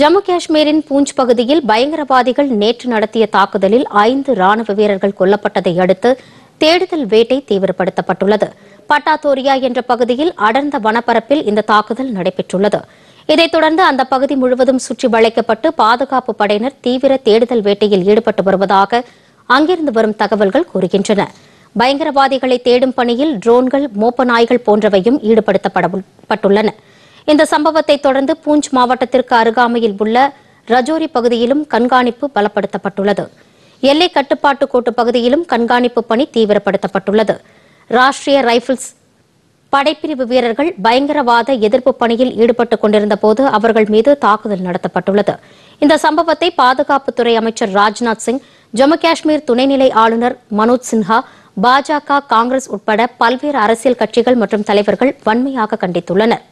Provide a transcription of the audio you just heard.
ஜம்மு காஷ்மீரின் பூஞ்ச் பகுதியில் பயங்கரவாதிகள் நேற்று நடத்திய தாக்குதலில் ஐந்து ராணுவ வீரர்கள் கொல்லப்பட்டதை அடுத்து தேடுதல் வேட்டை தீவிரப்படுத்தப்பட்டுள்ளது பட்டாத்தோரியா என்ற பகுதியில் அடர்ந்த வனப்பரப்பில் இந்த தாக்குதல் நடைபெற்றுள்ளது இதைத் தொடர்ந்து அந்த பகுதி முழுவதும் சுற்றி வளைக்கப்பட்டு பாதுகாப்பு படையினர் தீவிர தேடுதல் வேட்டையில் ஈடுபட்டு வருவதாக அங்கிருந்து வரும் தகவல்கள் கூறுகின்றன பயங்கரவாதிகளை தேடும் பணியில் ட்ரோன்கள் மோப்ப நாய்கள் போன்றவையும் ஈடுபடுத்தப்பட்டுள்ளன இந்த சம்பவத்தை தொடர்ந்து பூஞ்ச் மாவட்டத்திற்கு அருகாமையில் உள்ள ரஜோரி பகுதியிலும் கண்காணிப்பு பலப்படுத்தப்பட்டுள்ளது எல்லை கட்டுப்பாட்டு கோட்டு பகுதியிலும் கண்காணிப்பு பணி தீவிரப்படுத்தப்பட்டுள்ளது ராஷ்டிரிய ரைபிள்ஸ் படைப்பிரிவு வீரர்கள் பயங்கரவாத எதிர்ப்பு பணியில் ஈடுபட்டுக் கொண்டிருந்த போது அவர்கள் மீது தாக்குதல் நடத்தப்பட்டுள்ளது இந்த சம்பவத்தை பாதுகாப்புத்துறை அமைச்சர் ராஜ்நாத் சிங் ஜம்மு காஷ்மீர் துணைநிலை ஆளுநர் மனோஜ் சின்ஹா பாஜக காங்கிரஸ் உட்பட பல்வேறு அரசியல் கட்சிகள் மற்றும் தலைவர்கள் வன்மையாக கண்டித்துள்ளனா்